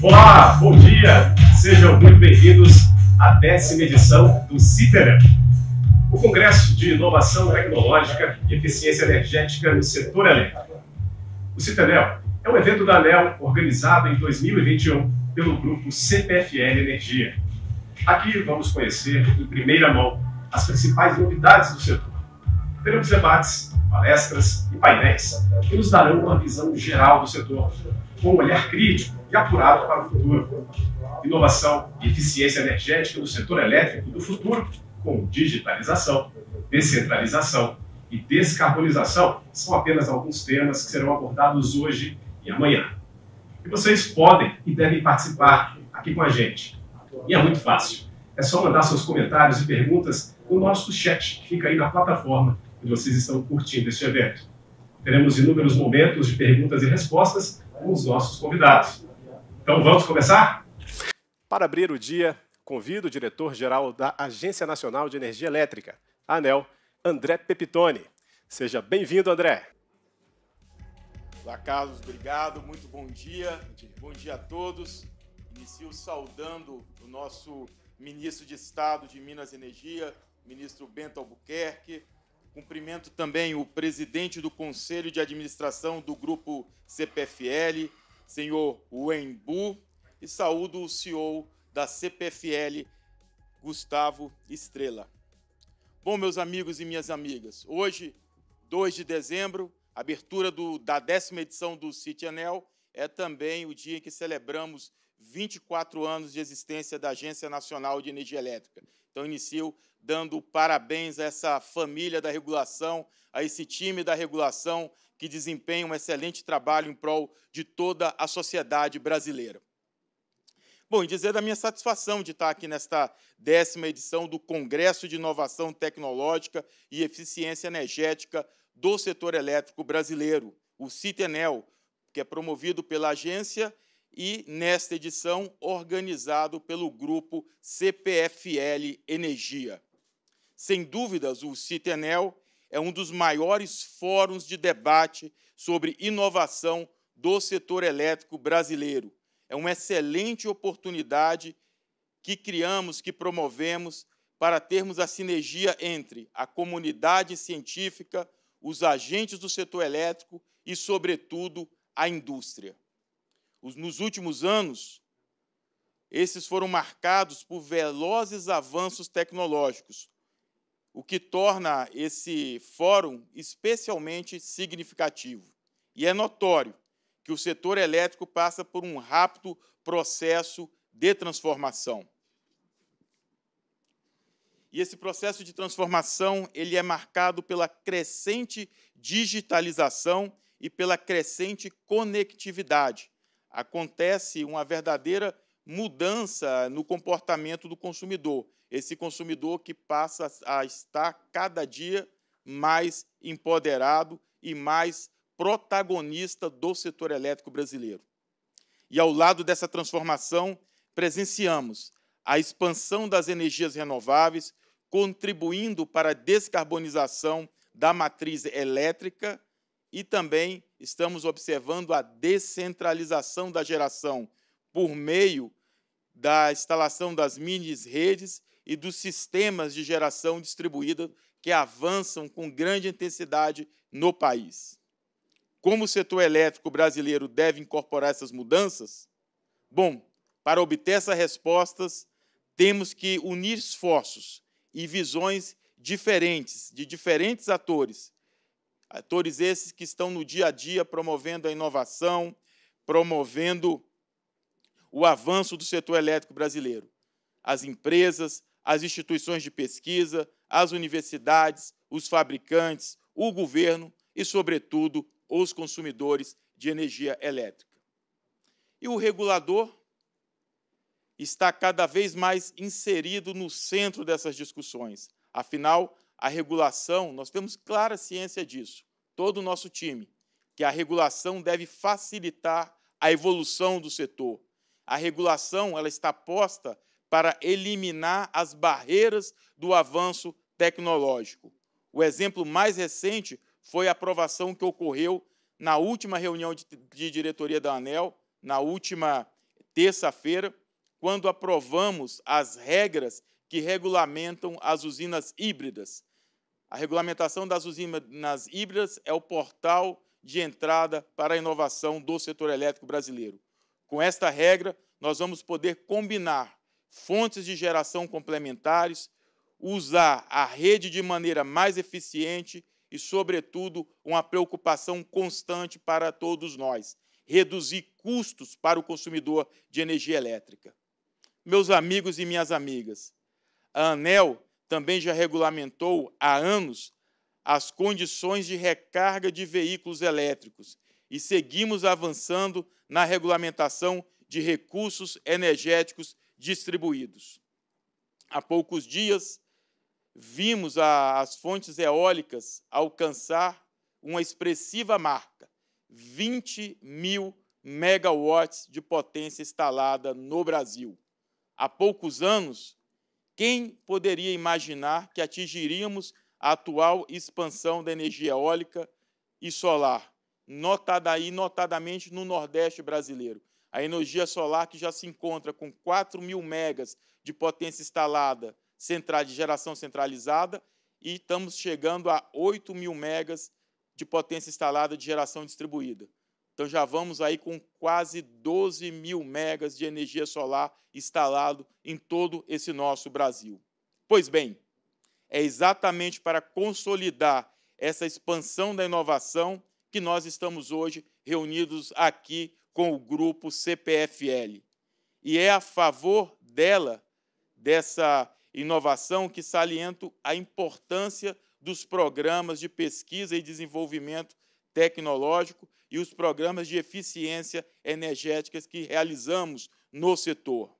Olá, bom dia! Sejam muito bem-vindos à décima edição do CITERA, o Congresso de Inovação Tecnológica e Eficiência Energética no Setor Elétrico. O CITEREL é um evento da ANEL organizado em 2021 pelo grupo CPFL Energia. Aqui vamos conhecer em primeira mão as principais novidades do setor. Teremos debates, palestras e painéis que nos darão uma visão geral do setor, com um olhar crítico e apurado para o futuro. Inovação e eficiência energética do setor elétrico do futuro, com digitalização, descentralização e descarbonização, são apenas alguns temas que serão abordados hoje e amanhã. E vocês podem e devem participar aqui com a gente. E é muito fácil. É só mandar seus comentários e perguntas no nosso chat, que fica aí na plataforma que vocês estão curtindo este evento. Teremos inúmeros momentos de perguntas e respostas com os nossos convidados. Então vamos começar? Para abrir o dia, convido o diretor-geral da Agência Nacional de Energia Elétrica, ANEL, André Pepitone. Seja bem-vindo, André. Olá, Carlos, obrigado, muito bom dia. bom dia. a todos. Inicio saudando o nosso ministro de Estado de Minas e Energia, ministro Bento Albuquerque. Cumprimento também o presidente do Conselho de Administração do Grupo CPFL, senhor Wembu, e saúdo o CEO da CPFL, Gustavo Estrela. Bom, meus amigos e minhas amigas, hoje, 2 de dezembro, abertura do, da décima edição do City Anel, é também o dia em que celebramos 24 anos de existência da Agência Nacional de Energia Elétrica. Então, inicio dando parabéns a essa família da regulação, a esse time da regulação, que desempenha um excelente trabalho em prol de toda a sociedade brasileira. Bom, e dizer da minha satisfação de estar aqui nesta décima edição do Congresso de Inovação Tecnológica e Eficiência Energética do Setor Elétrico Brasileiro, o CITENEL, que é promovido pela agência e, nesta edição, organizado pelo grupo CPFL Energia. Sem dúvidas, o CITENEL é um dos maiores fóruns de debate sobre inovação do setor elétrico brasileiro. É uma excelente oportunidade que criamos, que promovemos, para termos a sinergia entre a comunidade científica, os agentes do setor elétrico e, sobretudo, a indústria. Nos últimos anos, esses foram marcados por velozes avanços tecnológicos, o que torna esse fórum especialmente significativo. E é notório que o setor elétrico passa por um rápido processo de transformação. E esse processo de transformação ele é marcado pela crescente digitalização e pela crescente conectividade. Acontece uma verdadeira mudança no comportamento do consumidor. Esse consumidor que passa a estar cada dia mais empoderado e mais protagonista do setor elétrico brasileiro. E ao lado dessa transformação, presenciamos a expansão das energias renováveis, contribuindo para a descarbonização da matriz elétrica e também estamos observando a descentralização da geração por meio da instalação das mini redes e dos sistemas de geração distribuída que avançam com grande intensidade no país. Como o setor elétrico brasileiro deve incorporar essas mudanças? Bom, para obter essas respostas, temos que unir esforços e visões diferentes de diferentes atores. Atores esses que estão no dia a dia promovendo a inovação, promovendo o avanço do setor elétrico brasileiro. As empresas, as instituições de pesquisa, as universidades, os fabricantes, o governo e, sobretudo, os consumidores de energia elétrica. E o regulador está cada vez mais inserido no centro dessas discussões. Afinal, a regulação, nós temos clara ciência disso, todo o nosso time, que a regulação deve facilitar a evolução do setor, a regulação ela está posta para eliminar as barreiras do avanço tecnológico. O exemplo mais recente foi a aprovação que ocorreu na última reunião de, de diretoria da ANEL, na última terça-feira, quando aprovamos as regras que regulamentam as usinas híbridas. A regulamentação das usinas híbridas é o portal de entrada para a inovação do setor elétrico brasileiro. Com esta regra, nós vamos poder combinar fontes de geração complementares, usar a rede de maneira mais eficiente e, sobretudo, uma preocupação constante para todos nós: reduzir custos para o consumidor de energia elétrica. Meus amigos e minhas amigas, a ANEL também já regulamentou há anos as condições de recarga de veículos elétricos e seguimos avançando na regulamentação de recursos energéticos distribuídos. Há poucos dias, vimos a, as fontes eólicas alcançar uma expressiva marca: 20 mil megawatts de potência instalada no Brasil. Há poucos anos, quem poderia imaginar que atingiríamos a atual expansão da energia eólica e solar? notada aí, notadamente no Nordeste brasileiro. A energia solar, que já se encontra com 4 mil megas de potência instalada central, de geração centralizada, e estamos chegando a 8 mil megas de potência instalada de geração distribuída. Então já vamos aí com quase 12 mil megas de energia solar instalado em todo esse nosso Brasil. Pois bem, é exatamente para consolidar essa expansão da inovação que nós estamos hoje reunidos aqui com o grupo CPFL. E é a favor dela, dessa inovação, que saliento a importância dos programas de pesquisa e desenvolvimento tecnológico e os programas de eficiência energética que realizamos no setor.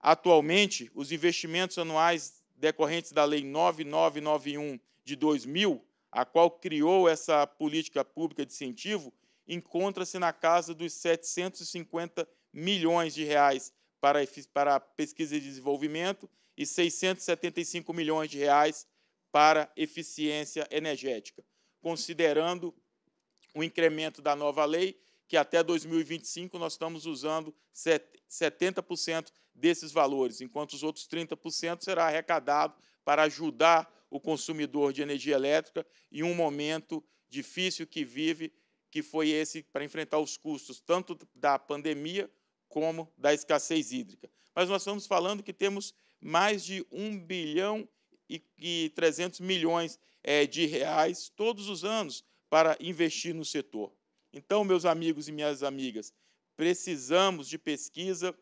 Atualmente, os investimentos anuais decorrentes da Lei 9991 de 2000 a qual criou essa política pública de incentivo, encontra-se na casa dos 750 milhões de reais para, para pesquisa e desenvolvimento e 675 milhões de reais para eficiência energética, considerando o incremento da nova lei que até 2025 nós estamos usando 70% desses valores, enquanto os outros 30% será arrecadado para ajudar o consumidor de energia elétrica em um momento difícil que vive, que foi esse para enfrentar os custos tanto da pandemia como da escassez hídrica. Mas nós estamos falando que temos mais de 1 bilhão e 300 milhões eh, de reais todos os anos para investir no setor. Então, meus amigos e minhas amigas, precisamos de pesquisa,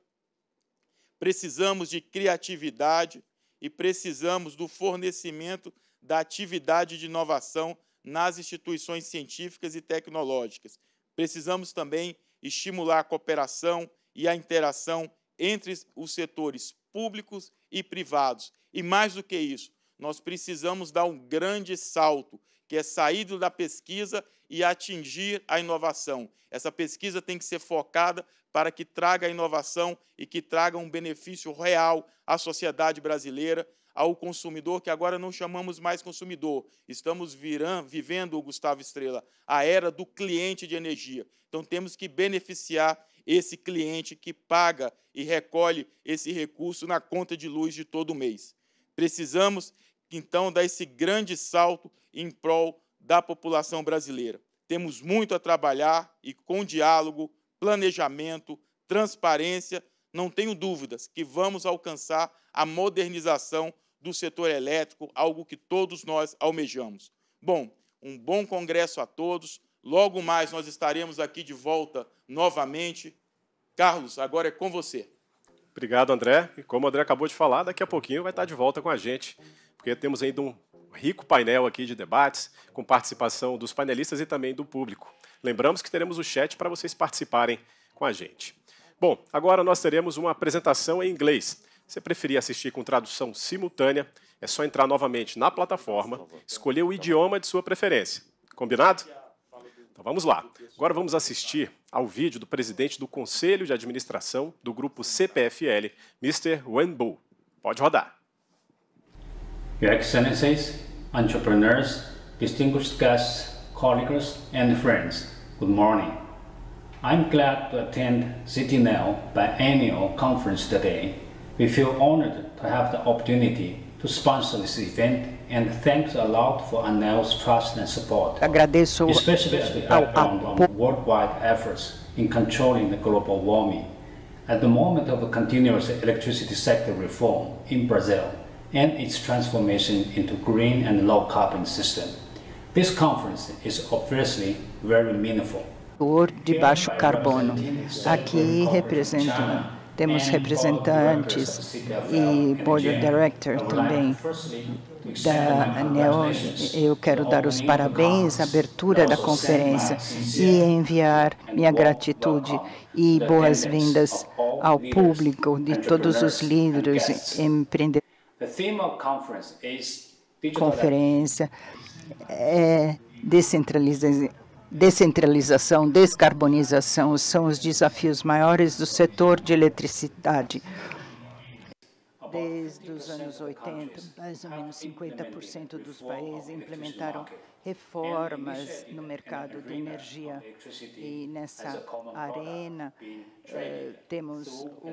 precisamos de criatividade e precisamos do fornecimento da atividade de inovação nas instituições científicas e tecnológicas. Precisamos também estimular a cooperação e a interação entre os setores públicos e privados. E mais do que isso, nós precisamos dar um grande salto que é sair da pesquisa e atingir a inovação. Essa pesquisa tem que ser focada para que traga a inovação e que traga um benefício real à sociedade brasileira, ao consumidor, que agora não chamamos mais consumidor. Estamos virão, vivendo, Gustavo Estrela, a era do cliente de energia. Então temos que beneficiar esse cliente que paga e recolhe esse recurso na conta de luz de todo mês. Precisamos então dar esse grande salto em prol da população brasileira. Temos muito a trabalhar e com diálogo, planejamento, transparência, não tenho dúvidas que vamos alcançar a modernização do setor elétrico, algo que todos nós almejamos. Bom, um bom congresso a todos. Logo mais nós estaremos aqui de volta novamente. Carlos, agora é com você. Obrigado, André. E como o André acabou de falar, daqui a pouquinho vai estar de volta com a gente porque temos ainda um rico painel aqui de debates, com participação dos painelistas e também do público. Lembramos que teremos o chat para vocês participarem com a gente. Bom, agora nós teremos uma apresentação em inglês. Se preferir assistir com tradução simultânea, é só entrar novamente na plataforma, escolher o idioma de sua preferência. Combinado? Então vamos lá. Agora vamos assistir ao vídeo do presidente do Conselho de Administração do grupo CPFL, Mr. Wenbo. Pode rodar. Your Excellencies, entrepreneurs, distinguished guests, colleagues, and friends, good morning. I'm glad to attend CityNail biennial conference today. We feel honored to have the opportunity to sponsor this event and thanks a lot for Anel's trust and support, Agradeço especially as the background on worldwide efforts in controlling the global warming at the moment of a continuous electricity sector reform in Brazil. and its transformation into green and low carbon system. This conference is obviously very meaningful. de baixo carbono. Aqui temos representantes e board director também da ANEL. Eu quero dar os parabéns à abertura da conferência e enviar minha gratitude e boas-vindas ao público de todos os líderes empreendedores. Conferência é descentraliza descentralização, descarbonização são os desafios maiores do setor de eletricidade. Desde os anos 80, mais ou menos 50% dos países implementaram reformas no mercado de energia. E nessa arena, eh, temos um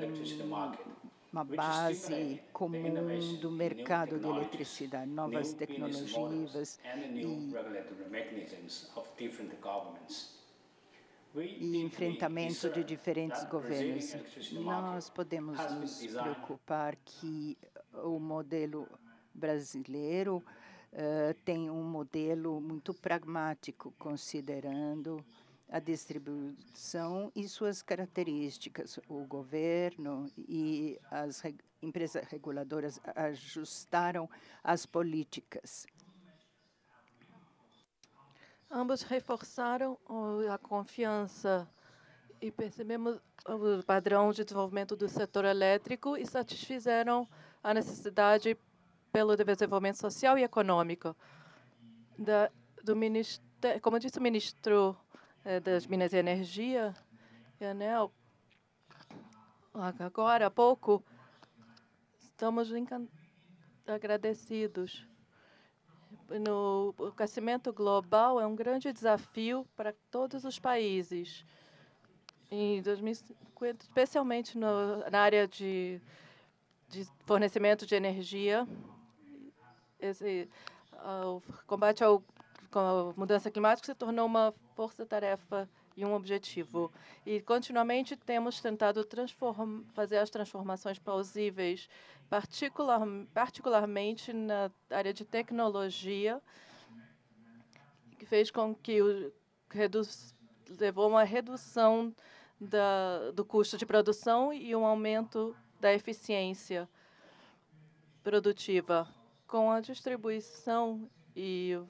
uma base é, comum do mercado de eletricidade, novas tecnologias e enfrentamento de diferentes governos. Nós podemos nos preocupar que o modelo brasileiro uh, tem um modelo muito pragmático, considerando a distribuição e suas características. O governo e as reg empresas reguladoras ajustaram as políticas. Ambos reforçaram a confiança e percebemos o padrão de desenvolvimento do setor elétrico e satisfizeram a necessidade pelo desenvolvimento social e econômico. Da, do ministro, como disse o ministro é, das Minas e Energia, e Anel, agora há pouco, estamos agradecidos. No, o aquecimento global é um grande desafio para todos os países. Em 2050, especialmente no, na área de, de, fornecimento de energia, esse, ah, o combate ao com a mudança climática se tornou uma força-tarefa e um objetivo. E continuamente temos tentado fazer as transformações plausíveis, particular particularmente na área de tecnologia, que fez com que o, levou uma redução da, do custo de produção e um aumento da eficiência produtiva. Com a distribuição e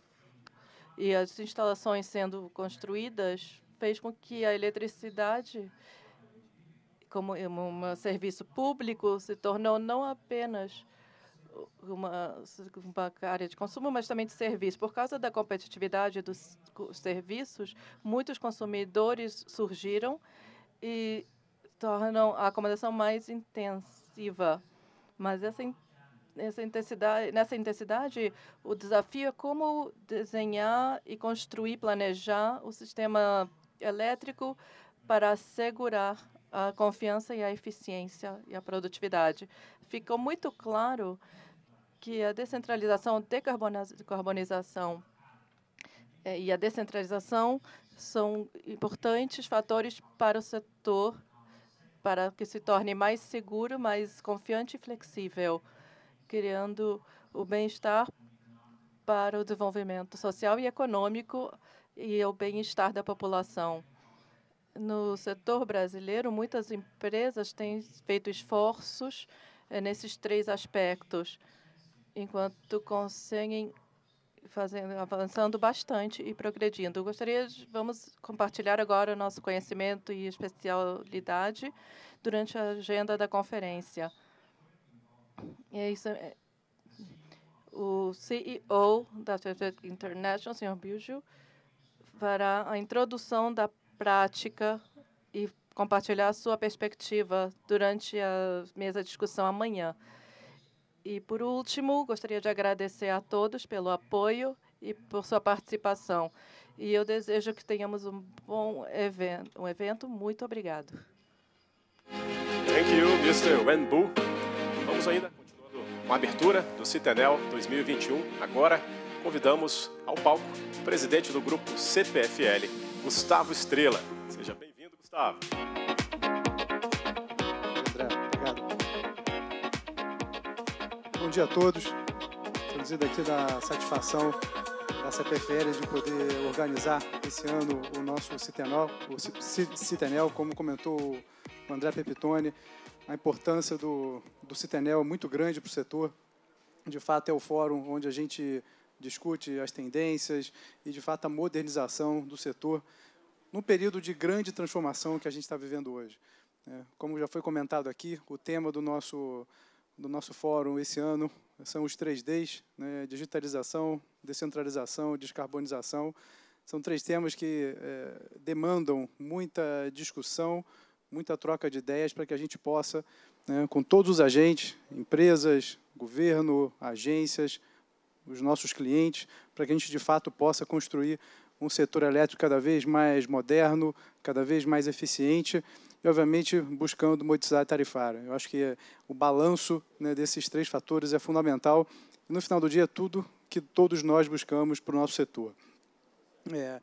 e as instalações sendo construídas fez com que a eletricidade, como é um serviço público, se tornou não apenas uma, uma, área de consumo, mas também de serviço. Por causa da competitividade dos serviços, muitos consumidores surgiram e tornam a acomodação mais intensiva. Mas essa nessa intensidade, nessa intensidade, o desafio é como desenhar e construir, planejar o sistema elétrico para assegurar a confiança e a eficiência e a produtividade. Ficou muito claro que a descentralização, decarbonização é, e a descentralização são importantes fatores para o setor para que se torne mais seguro, mais confiante e flexível criando o bem-estar para o desenvolvimento social e econômico e o bem-estar da população. No setor brasileiro, muitas empresas têm feito esforços eh, nesses três aspectos, enquanto conseguem fazendo, avançando bastante e progredindo. Gostaria de vamos compartilhar agora o nosso conhecimento e especialidade durante a agenda da conferência. É isso. É, o CEO da Federação International, Sr. Buju, fará a introdução da prática e compartilhar a sua perspectiva durante a mesa de discussão amanhã. E, por último, gostaria de agradecer a todos pelo apoio e por sua participação. E eu desejo que tenhamos um bom evento. Um evento muito obrigado. Thank you, Mr. Wenbu ainda, continuando com a abertura do Citenel 2021. Agora convidamos ao palco o presidente do grupo CPFL, Gustavo Estrela. Seja bem-vindo, Gustavo. Bom dia a todos. Trazido aqui da satisfação da CPFL de poder organizar esse ano o nosso Citenel, o Citenel como comentou o André Pepitone a importância do, do Citenel é muito grande para o setor. De fato, é o fórum onde a gente discute as tendências e, de fato, a modernização do setor num período de grande transformação que a gente está vivendo hoje. Né. Como já foi comentado aqui, o tema do nosso, do nosso fórum esse ano são os 3Ds, né? digitalização, descentralização, descarbonização. São três temas que eh, demandam muita discussão, muita troca de ideias para que a gente possa, né, com todos os agentes, empresas, governo, agências, os nossos clientes, para que a gente de fato possa construir um setor elétrico cada vez mais moderno, cada vez mais eficiente e, obviamente, buscando monetizar a tarifária. Eu acho que o balanço né, desses três fatores é fundamental e, no final do dia, é tudo que todos nós buscamos para o nosso setor. É,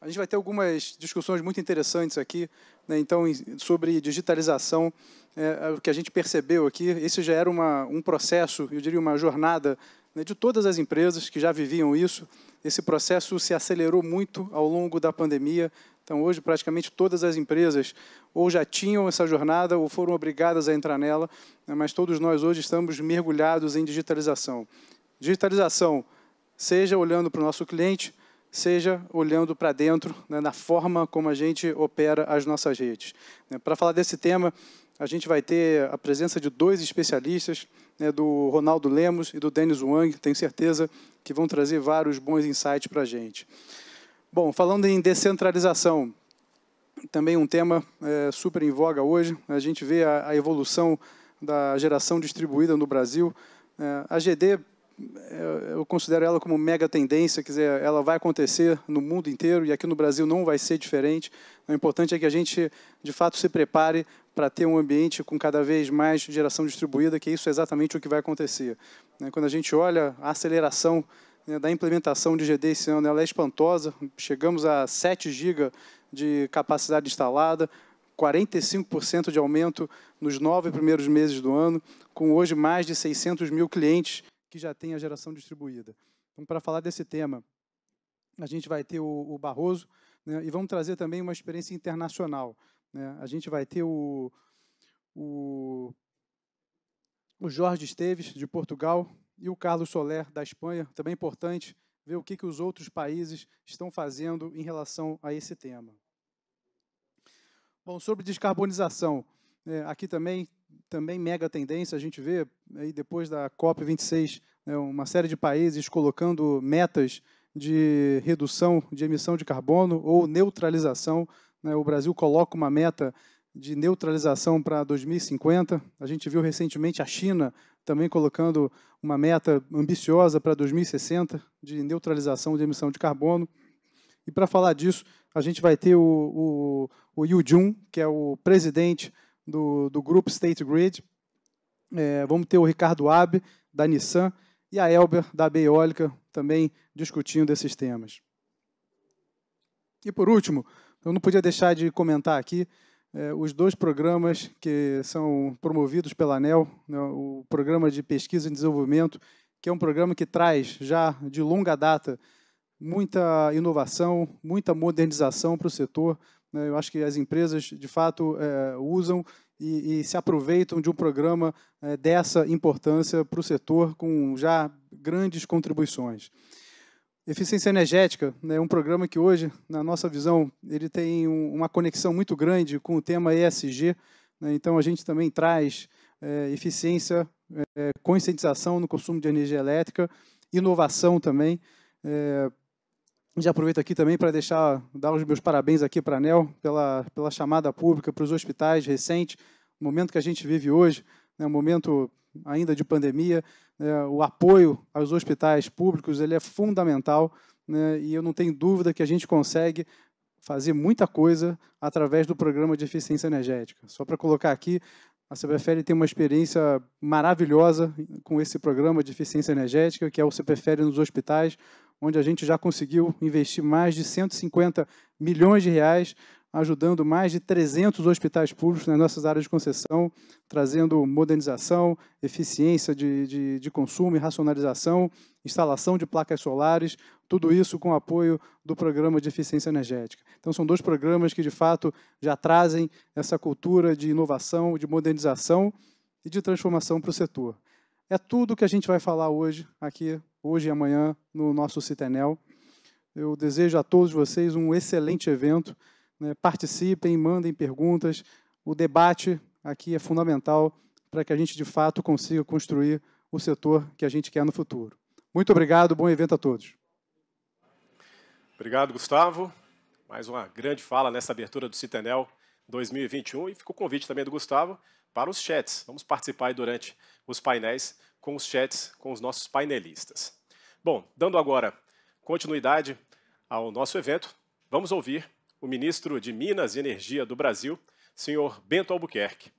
a gente vai ter algumas discussões muito interessantes aqui né? Então, sobre digitalização, é, é, o que a gente percebeu aqui, esse já era uma, um processo, eu diria uma jornada né, de todas as empresas que já viviam isso. Esse processo se acelerou muito ao longo da pandemia. Então, hoje, praticamente todas as empresas ou já tinham essa jornada ou foram obrigadas a entrar nela, né, mas todos nós hoje estamos mergulhados em digitalização. Digitalização, seja olhando para o nosso cliente, seja olhando para dentro, né, na forma como a gente opera as nossas redes. Né, para falar desse tema, a gente vai ter a presença de dois especialistas, né, do Ronaldo Lemos e do Denis Wang, tenho certeza que vão trazer vários bons insights para a gente. Bom, falando em descentralização, também um tema é, super em voga hoje, a gente vê a, a evolução da geração distribuída no Brasil. É, a GD é, eu considero ela como mega tendência, quer dizer, ela vai acontecer no mundo inteiro e aqui no Brasil não vai ser diferente. O importante é que a gente, de fato, se prepare para ter um ambiente com cada vez mais geração distribuída, que isso é exatamente o que vai acontecer. Né? Quando a gente olha a aceleração né, da implementação de GD esse ano, ela é espantosa, chegamos a 7 GB de capacidade instalada, 45% de aumento nos nove primeiros meses do ano, com hoje mais de 600 mil clientes que já tem a geração distribuída. Então, para falar desse tema, a gente vai ter o, o Barroso né, e vamos trazer também uma experiência internacional. Né? A gente vai ter o, o, o Jorge Esteves, de Portugal, e o Carlos Soler, da Espanha, também importante, ver o que, que os outros países estão fazendo em relação a esse tema. Bom, sobre descarbonização, é, aqui também também mega tendência. A gente vê aí depois da COP26 né, uma série de países colocando metas de redução de emissão de carbono ou neutralização. Né, o Brasil coloca uma meta de neutralização para 2050. A gente viu recentemente a China também colocando uma meta ambiciosa para 2060 de neutralização de emissão de carbono. E para falar disso, a gente vai ter o, o, o Yu Jun, que é o presidente do, do grupo State Grid. É, vamos ter o Ricardo Abe, da Nissan, e a Elber, da Beólica, também discutindo esses temas. E por último, eu não podia deixar de comentar aqui é, os dois programas que são promovidos pela ANEL, né, o Programa de Pesquisa e Desenvolvimento, que é um programa que traz já de longa data muita inovação, muita modernização para o setor, né? Eu acho que as empresas, de fato, é, usam e, e, se aproveitam de um programa é, dessa importância para o setor, com já grandes contribuições. Eficiência energética né, é né, um programa que hoje, na nossa visão, ele tem um, uma conexão muito grande com o tema ESG. Né, então, a gente também traz é, eficiência, é, conscientização no consumo de energia elétrica, inovação também, é, já aproveito aqui também para deixar dar os meus parabéns aqui para a Nel pela, pela chamada pública para os hospitais recente, o momento que a gente vive hoje, né, um momento ainda de pandemia, né, o apoio aos hospitais públicos ele é fundamental né, e eu não tenho dúvida que a gente consegue fazer muita coisa através do programa de eficiência energética. Só para colocar aqui, a CPFL tem uma experiência maravilhosa com esse programa de eficiência energética, que é o CPFL nos hospitais, onde a gente já conseguiu investir mais de 150 milhões de reais, ajudando mais de 300 hospitais públicos nas nossas áreas de concessão, trazendo modernização, eficiência de, de, de consumo e racionalização, instalação de placas solares, tudo isso com apoio do programa de eficiência energética. Então, são dois programas que, de fato, já trazem essa cultura de inovação, de modernização e de transformação para o setor. É tudo que a gente vai falar hoje aqui hoje e amanhã no nosso Citenel. Eu desejo a todos vocês um excelente evento. Né? Participem, mandem perguntas. O debate aqui é fundamental para que a gente, de fato, consiga construir o setor que a gente quer no futuro. Muito obrigado, bom evento a todos. Obrigado, Gustavo. Mais uma grande fala nessa abertura do Citenel 2021 e fica o convite também do Gustavo para os chats. Vamos participar durante os painéis com os chats com os nossos painelistas. Bom, dando agora continuidade ao nosso evento, vamos ouvir o ministro de Minas e Energia do Brasil, senhor Bento Albuquerque.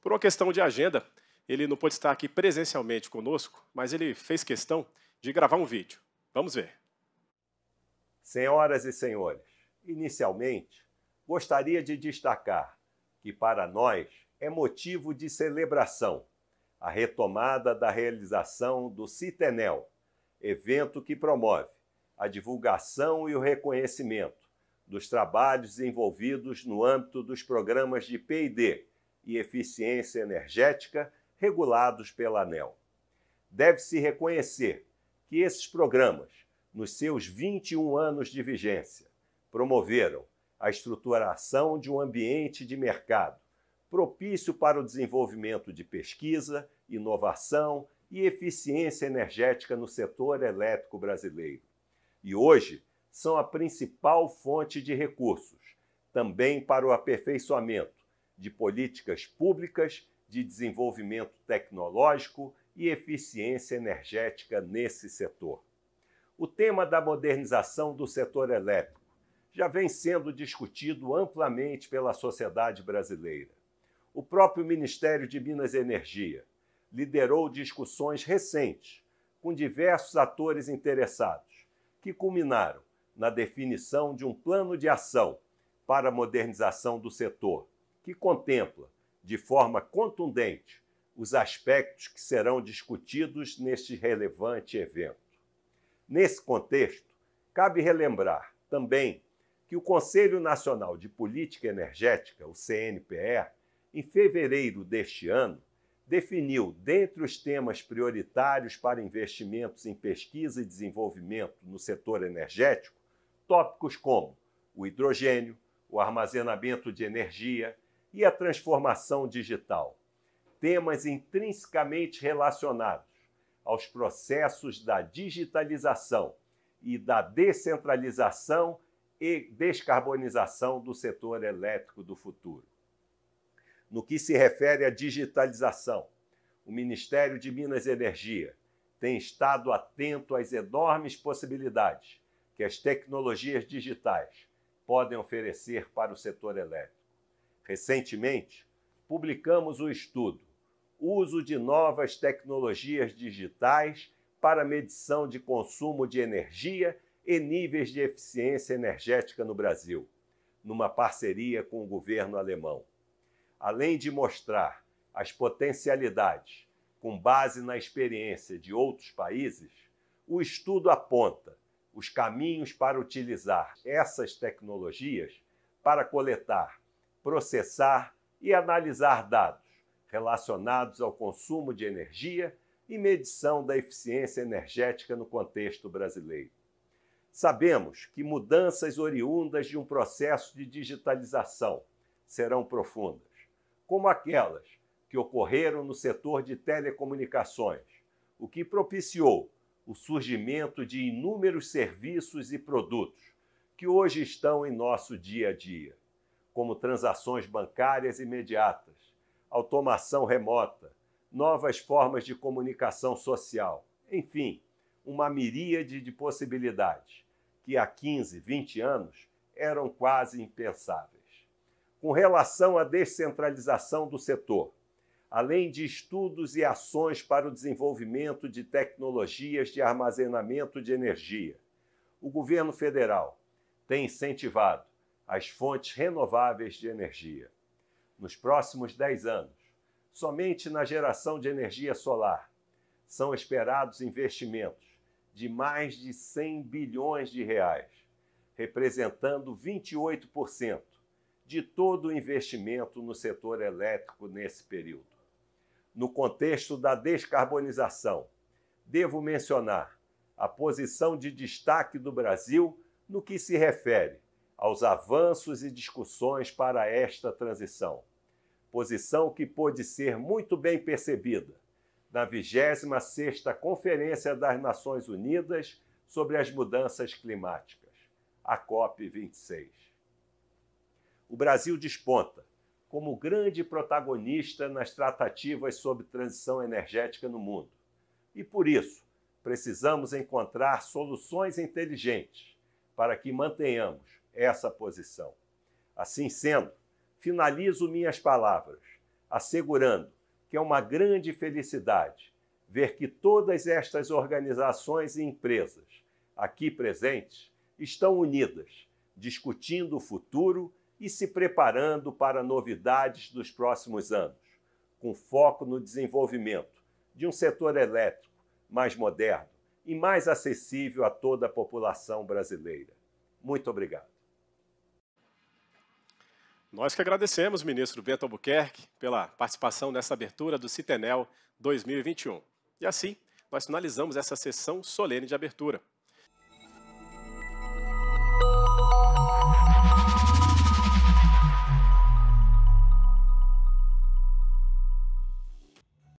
Por uma questão de agenda, ele não pôde estar aqui presencialmente conosco, mas ele fez questão de gravar um vídeo. Vamos ver. Senhoras e senhores, inicialmente gostaria de destacar que para nós é motivo de celebração a retomada da realização do Citenel, evento que promove a divulgação e o reconhecimento dos trabalhos envolvidos no âmbito dos programas de P&D e eficiência energética regulados pela ANEL. Deve-se reconhecer que esses programas, nos seus 21 anos de vigência, promoveram a estruturação de um ambiente de mercado propício para o desenvolvimento de pesquisa, inovação e eficiência energética no setor elétrico brasileiro. E hoje são a principal fonte de recursos, também para o aperfeiçoamento de políticas públicas de desenvolvimento tecnológico e eficiência energética nesse setor. O tema da modernização do setor elétrico já vem sendo discutido amplamente pela sociedade brasileira. O próprio Ministério de Minas e Energia liderou discussões recentes com diversos atores interessados, que culminaram na definição de um plano de ação para a modernização do setor, que contempla, de forma contundente, os aspectos que serão discutidos neste relevante evento. Nesse contexto, cabe relembrar também que o Conselho Nacional de Política Energética, o CNPE, em fevereiro deste ano, definiu, dentre os temas prioritários para investimentos em pesquisa e desenvolvimento no setor energético, tópicos como o hidrogênio, o armazenamento de energia e a transformação digital, temas intrinsecamente relacionados aos processos da digitalização e da descentralização e descarbonização do setor elétrico do futuro no que se refere à digitalização. O Ministério de Minas e Energia tem estado atento às enormes possibilidades que as tecnologias digitais podem oferecer para o setor elétrico. Recentemente, publicamos o estudo Uso de novas tecnologias digitais para medição de consumo de energia e níveis de eficiência energética no Brasil, numa parceria com o governo alemão além de mostrar as potencialidades com base na experiência de outros países, o estudo aponta os caminhos para utilizar essas tecnologias para coletar, processar e analisar dados relacionados ao consumo de energia e medição da eficiência energética no contexto brasileiro. Sabemos que mudanças oriundas de um processo de digitalização serão profundas como aquelas que ocorreram no setor de telecomunicações, o que propiciou o surgimento de inúmeros serviços e produtos que hoje estão em nosso dia a dia, como transações bancárias imediatas, automação remota, novas formas de comunicação social, enfim, uma miríade de possibilidades que há 15, 20 anos eram quase impensáveis com relação à descentralização do setor, além de estudos e ações para o desenvolvimento de tecnologias de armazenamento de energia. O governo federal tem incentivado as fontes renováveis de energia. Nos próximos 10 anos, somente na geração de energia solar, são esperados investimentos de mais de 100 bilhões de reais, representando 28% de todo o investimento no setor elétrico nesse período. No contexto da descarbonização, devo mencionar a posição de destaque do Brasil no que se refere aos avanços e discussões para esta transição. Posição que pôde ser muito bem percebida na 26ª Conferência das Nações Unidas sobre as Mudanças Climáticas, a COP26 o Brasil desponta como grande protagonista nas tratativas sobre transição energética no mundo. E por isso, precisamos encontrar soluções inteligentes para que mantenhamos essa posição. Assim sendo, finalizo minhas palavras assegurando que é uma grande felicidade ver que todas estas organizações e empresas aqui presentes estão unidas, discutindo o futuro e se preparando para novidades dos próximos anos, com foco no desenvolvimento de um setor elétrico mais moderno e mais acessível a toda a população brasileira. Muito obrigado. Nós que agradecemos, ministro Bento Albuquerque, pela participação nessa abertura do Citenel 2021. E assim, nós finalizamos essa sessão solene de abertura.